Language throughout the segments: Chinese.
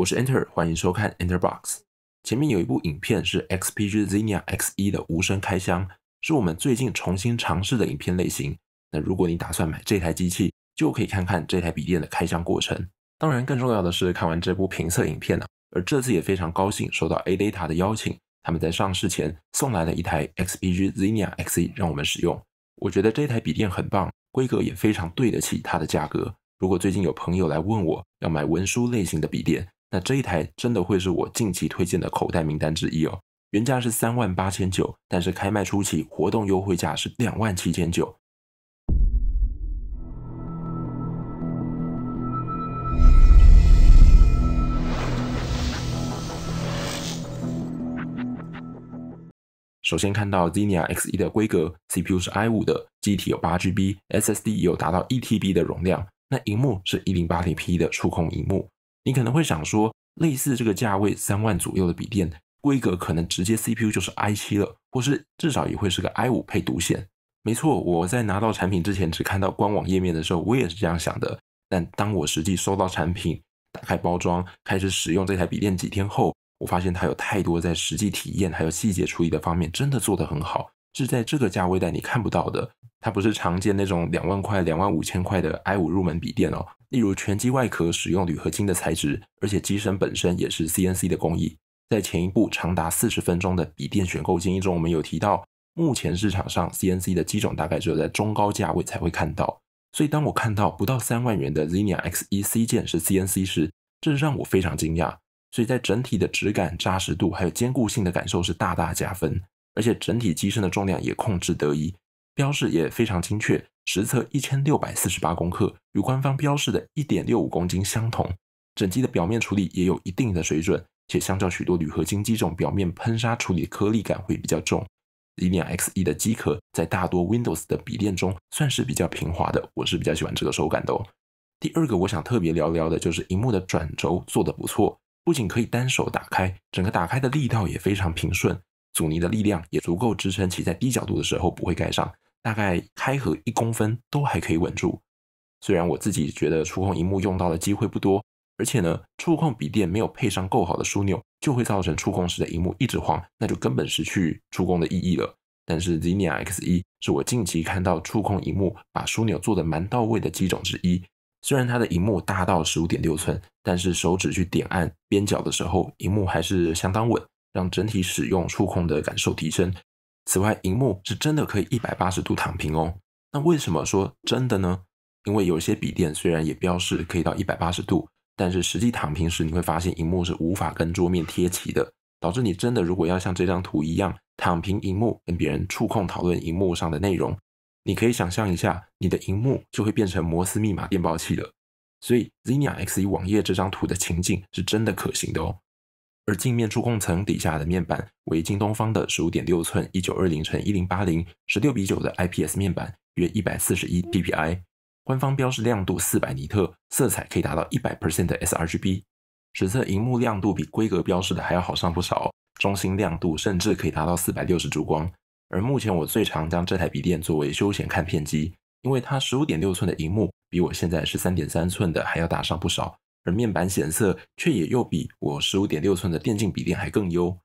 我是 Enter，欢迎收看 Enter Box。前面有一部影片是 XPG ZENIA X1 的无声开箱，是我们最近重新尝试的影片类型。那如果你打算买这台机器，就可以看看这台笔电的开箱过程。当然，更重要的是看完这部评测影片呢。而这次也非常高兴收到 ADATA 的邀请，他们在上市前送来了一台 XPG ZENIA X1 让我们使用。我觉得这台笔电很棒，规格也非常对得起它的价格。如果最近有朋友来问我要买文书类型的笔电，那这一台真的会是我近期推荐的口袋名单之一哦。原价是三万八千九，但是开卖初期活动优惠价是两万七千九。首先看到 Zenia X1 的规格，CPU 是 i5 的，机体有八 GB，SSD 有达到一 TB 的容量。那荧幕是一零八零 P 的触控荧幕。你可能会想说，类似这个价位三万左右的笔电，规格可能直接 CPU 就是 i 七了，或是至少也会是个 i 五配独显。没错，我在拿到产品之前，只看到官网页面的时候，我也是这样想的。但当我实际收到产品，打开包装，开始使用这台笔电几天后，我发现它有太多在实际体验还有细节处理的方面，真的做得很好。是在这个价位带你看不到的，它不是常见那种两万块、两万五千块的 i5 入门笔电哦。例如，全机外壳使用铝合金的材质，而且机身本身也是 CNC 的工艺。在前一步长达四十分钟的笔电选购建议中，我们有提到，目前市场上 CNC 的机种大概只有在中高价位才会看到。所以，当我看到不到三万元的 Zenia X1C 键是 CNC 时，这让我非常惊讶。所以在整体的质感、扎实度还有坚固性的感受是大大加分。而且整体机身的重量也控制得宜，标示也非常精确，实测一千六百四十八克，与官方标示的一点六五公斤相同。整机的表面处理也有一定的水准，且相较许多铝合金机种，表面喷砂处理颗粒感会比较重。联 a X1 的机壳在大多 Windows 的笔电中算是比较平滑的，我是比较喜欢这个手感的。哦。第二个我想特别聊聊的就是荧幕的转轴做得不错，不仅可以单手打开，整个打开的力道也非常平顺。阻尼的力量也足够支撑其在低角度的时候不会盖上，大概开合一公分都还可以稳住。虽然我自己觉得触控荧幕用到的机会不多，而且呢，触控笔电没有配上够好的枢纽，就会造成触控时的荧幕一直晃，那就根本失去触控的意义了。但是 Zenia X 一是我近期看到触控荧幕把枢纽做的蛮到位的机种之一。虽然它的荧幕大到十五点六寸，但是手指去点按边角的时候，荧幕还是相当稳。让整体使用触控的感受提升。此外，荧幕是真的可以一百八十度躺平哦。那为什么说真的呢？因为有些笔电虽然也标示可以到一百八十度，但是实际躺平时你会发现，荧幕是无法跟桌面贴齐的，导致你真的如果要像这张图一样躺平，荧幕跟别人触控讨论荧幕上的内容，你可以想象一下，你的荧幕就会变成摩斯密码电报器了。所以，Zinia X 一网页这张图的情境是真的可行的哦。而镜面触控层底下的面板为京东方的十五点六寸一九二零乘一零八零十六比九的 IPS 面板，约一百四十一 PPI，官方标示亮度四百尼特，色彩可以达到一百 percent 的 sRGB。实测荧幕亮度比规格标示的还要好上不少，中心亮度甚至可以达到四百六十烛光。而目前我最常将这台笔电作为休闲看片机，因为它十五点六寸的荧幕比我现在十三点三寸的还要大上不少。而面板显色却也又比我十五点六寸的电竞笔电还更优。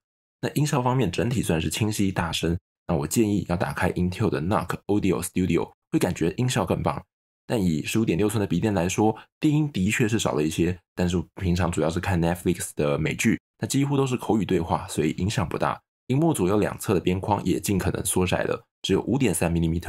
那音效方面整体算是清晰大声。那我建议要打开 Intel 的 Nuc Audio Studio，会感觉音效更棒。但以十五点六寸的笔电来说，低音的确是少了一些。但是平常主要是看 Netflix 的美剧，那几乎都是口语对话，所以影响不大。荧幕左右两侧的边框也尽可能缩窄了，只有五点三 m 米，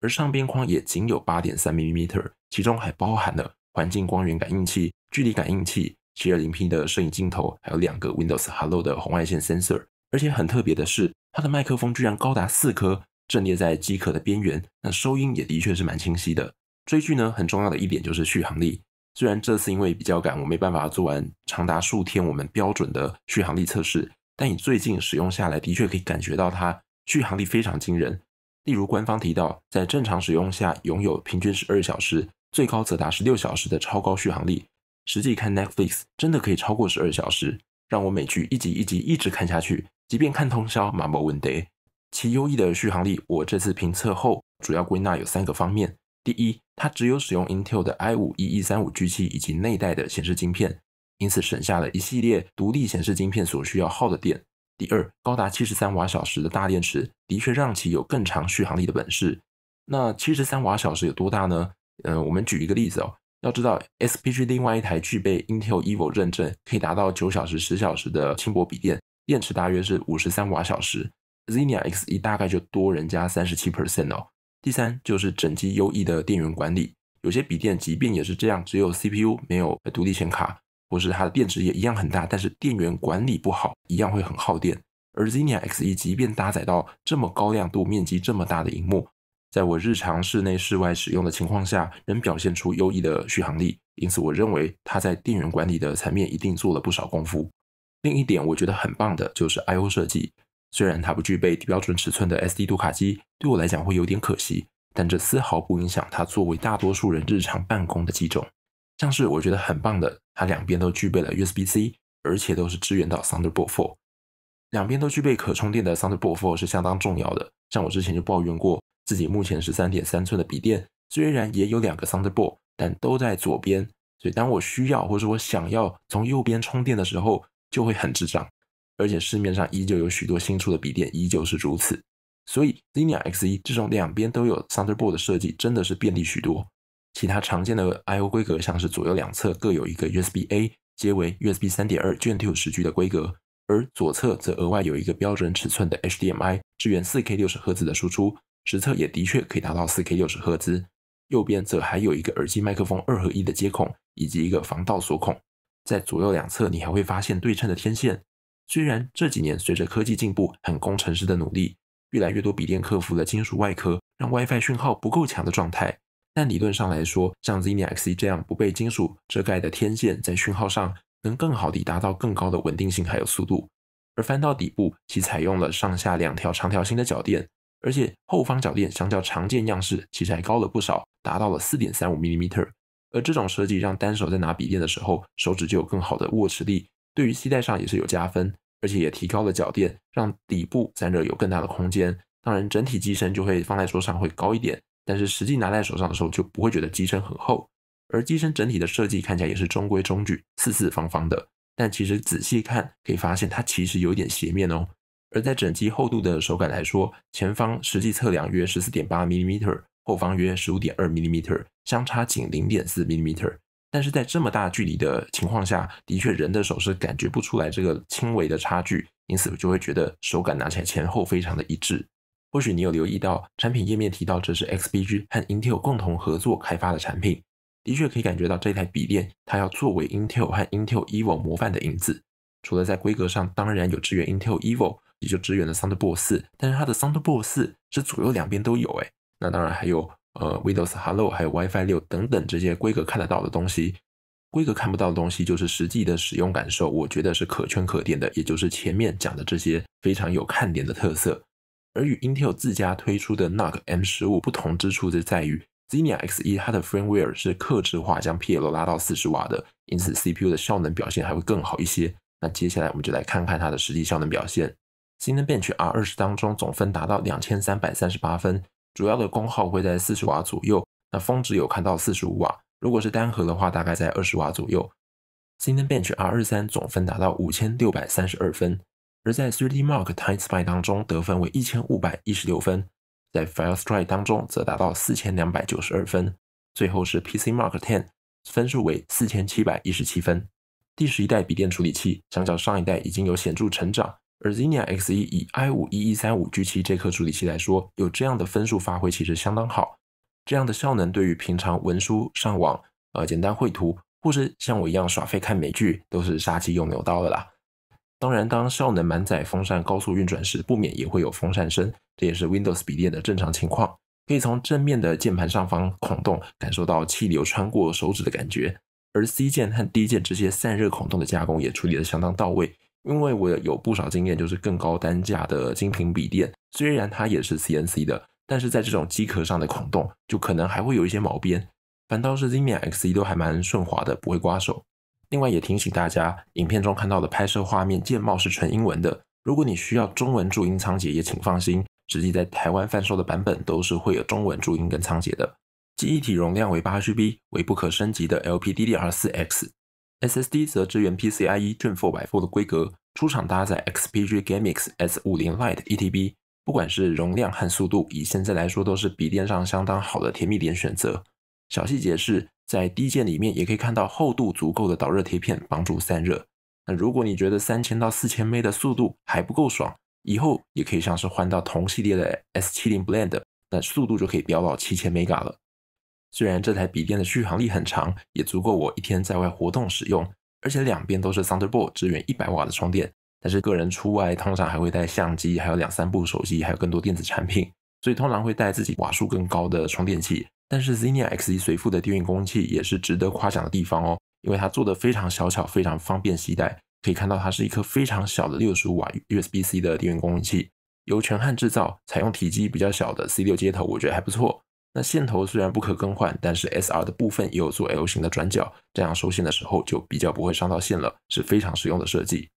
而上边框也仅有八点三 m 米，其中还包含了。环境光源感应器、距离感应器、720P 的摄影镜头，还有两个 Windows Hello 的红外线 sensor。而且很特别的是，它的麦克风居然高达四颗，阵列在机壳的边缘。那收音也的确是蛮清晰的。追剧呢，很重要的一点就是续航力。虽然这次因为比较赶，我没办法做完长达数天我们标准的续航力测试，但你最近使用下来，的确可以感觉到它续航力非常惊人。例如官方提到，在正常使用下拥有平均十二小时。最高则达十六小时的超高续航力，实际看 Netflix 真的可以超过十二小时，让我每剧一集一集一直看下去，即便看通宵。m 不 r v Day，其优异的续航力，我这次评测后主要归纳有三个方面：第一，它只有使用 Intel 的 i 五一一三五 G 七以及内带的显示晶片，因此省下了一系列独立显示晶片所需要耗的电；第二，高达七十三瓦小时的大电池，的确让其有更长续航力的本事。那七十三瓦小时有多大呢？嗯，我们举一个例子哦。要知道，S P G 另外一台具备 Intel Evo 认证，可以达到九小时、十小时的轻薄笔电，电池大约是五十三瓦小时 z e n i a X1 大概就多人家三十七 percent 哦。第三就是整机优异的电源管理，有些笔电即便也是这样，只有 CPU 没有独立显卡，或是它的电池也一样很大，但是电源管理不好，一样会很耗电。而 z e n i a X1 即便搭载到这么高亮度、面积这么大的荧幕。在我日常室内、室外使用的情况下，仍表现出优异的续航力，因此我认为它在电源管理的层面一定做了不少功夫。另一点我觉得很棒的就是 I/O 设计，虽然它不具备标准尺寸的 SD 读卡机，对我来讲会有点可惜，但这丝毫不影响它作为大多数人日常办公的机种。像是我觉得很棒的，它两边都具备了 USB-C，而且都是支援到 Thunderbolt 4。两边都具备可充电的 Thunderbolt 4是相当重要的，像我之前就抱怨过。自己目前十三点三寸的笔电，虽然也有两个 Thunderbolt，但都在左边，所以当我需要或者我想要从右边充电的时候，就会很智障。而且市面上依旧有许多新出的笔电依旧是如此，所以 z i n a X1 这种两边都有 Thunderbolt 的设计，真的是便利许多。其他常见的 I/O 规格像是左右两侧各有一个 USB A，皆为 USB 三点二卷2十 G 的规格，而左侧则额外有一个标准尺寸的 HDMI，支援四 K 六十赫兹的输出。实测也的确可以达到四 K 六十赫兹。右边则还有一个耳机麦克风二合一的接孔，以及一个防盗锁孔。在左右两侧，你还会发现对称的天线。虽然这几年随着科技进步和工程师的努力，越来越多笔电克服了金属外壳让 WiFi 讯号不够强的状态，但理论上来说，像 Zinix 这样不被金属遮盖的天线，在讯号上能更好地达到更高的稳定性还有速度。而翻到底部，其采用了上下两条长条形的脚垫。而且后方脚垫相较常见样式其实还高了不少，达到了四点三五 m 米。而这种设计让单手在拿笔电的时候，手指就有更好的握持力，对于膝带上也是有加分，而且也提高了脚垫，让底部散热有更大的空间。当然，整体机身就会放在桌上会高一点，但是实际拿在手上的时候就不会觉得机身很厚。而机身整体的设计看起来也是中规中矩，四四方方的。但其实仔细看可以发现，它其实有点斜面哦。而在整机厚度的手感来说，前方实际测量约十四点八 m 米，后方约十五点二 m 米，相差仅零点四 m 米。但是在这么大距离的情况下，的确人的手是感觉不出来这个轻微的差距，因此就会觉得手感拿起来前后非常的一致。或许你有留意到产品页面提到这是 XPG 和 Intel 共同合作开发的产品，的确可以感觉到这台笔电它要作为 Intel 和 Intel Evo 模范的影子，除了在规格上当然有支援 Intel Evo。也就支援了 Sound Boss 四，但是它的 Sound Boss 四是左右两边都有，哎，那当然还有呃 Windows Hello，还有 WiFi 六等等这些规格看得到的东西，规格看不到的东西就是实际的使用感受，我觉得是可圈可点的，也就是前面讲的这些非常有看点的特色。而与 Intel 自家推出的 NUC M 十五不同之处就在于 ZENIA X1 它的 firmware 是克制化将 P L 拉到四十瓦的，因此 CPU 的效能表现还会更好一些。那接下来我们就来看看它的实际效能表现。Cinebench R20 当中总分达到两千三百三十八分，主要的功耗会在四十瓦左右，那峰值有看到四十五瓦。如果是单核的话，大概在二十瓦左右。Cinebench R23 总分达到五千六百三十二分，而在 3DMark Time Spy 当中得分为一千五百一十六分，在 Fire Strike 当中则达到四千两百九十二分，最后是 PCMark Ten 分数为四千七百一十七分。第十一代笔电处理器相较上一代已经有显著成长。而 Zenia X1 以 i5 1135G7 这颗处理器来说，有这样的分数发挥其实相当好。这样的效能对于平常文书、上网、呃简单绘图，或是像我一样耍废看美剧，都是杀鸡用牛刀的啦。当然，当效能满载、风扇高速运转时，不免也会有风扇声，这也是 Windows 笔电的正常情况。可以从正面的键盘上方孔洞感受到气流穿过手指的感觉，而 C 键和 D 键这些散热孔洞的加工也处理得相当到位。因为我有不少经验，就是更高单价的精品笔电，虽然它也是 CNC 的，但是在这种机壳上的孔洞，就可能还会有一些毛边。反倒是 Zimia X1 都还蛮顺滑的，不会刮手。另外也提醒大家，影片中看到的拍摄画面键帽是纯英文的。如果你需要中文注音仓颉，也请放心，实际在台湾贩售的版本都是会有中文注音跟仓颉的。记忆体容量为 8GB，为不可升级的 LPDDR4X。SSD 则支援 PCIe Gen 4 x 的规格，出厂搭载 XPG Gammax S50 Light E T B，不管是容量和速度，以现在来说都是笔电上相当好的甜蜜点选择。小细节是在低键件里面也可以看到厚度足够的导热贴片，帮助散热。那如果你觉得三千到四千 M 的速度还不够爽，以后也可以像是换到同系列的 S70 b l e n d 那速度就可以飙到七千 Mega 了。虽然这台笔电的续航力很长，也足够我一天在外活动使用，而且两边都是 Thunderbolt 支援一百瓦的充电，但是个人出外通常还会带相机，还有两三部手机，还有更多电子产品，所以通常会带自己瓦数更高的充电器。但是 Zenia X1 随附的电源供应器也是值得夸奖的地方哦，因为它做的非常小巧，非常方便携带。可以看到它是一颗非常小的六十五瓦 USB-C 的电源供应器，由全汉制造，采用体积比较小的 C6 接头，我觉得还不错。那线头虽然不可更换，但是 S R 的部分也有做 L 型的转角，这样收线的时候就比较不会伤到线了，是非常实用的设计。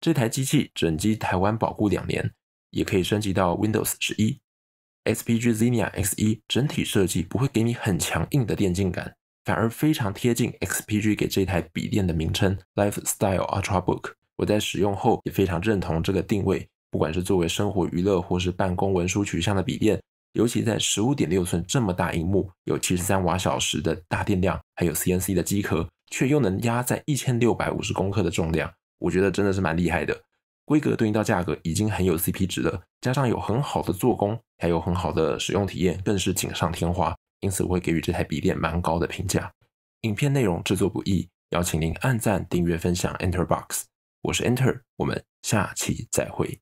这台机器整机台湾保固两年，也可以升级到 Windows 十一。XPG ZENIA X 一整体设计不会给你很强硬的电竞感，反而非常贴近 XPG 给这台笔电的名称 Lifestyle Ultrabook。我在使用后也非常认同这个定位，不管是作为生活娱乐或是办公文书取向的笔电。尤其在十五点六寸这么大荧幕，有七十三瓦小时的大电量，还有 CNC 的机壳，却又能压在一千六百五十克的重量，我觉得真的是蛮厉害的。规格对应到价格已经很有 CP 值了，加上有很好的做工，还有很好的使用体验，更是锦上添花。因此我会给予这台笔电蛮高的评价。影片内容制作不易，邀请您按赞、订阅、分享。Enter Box，我是 Enter，我们下期再会。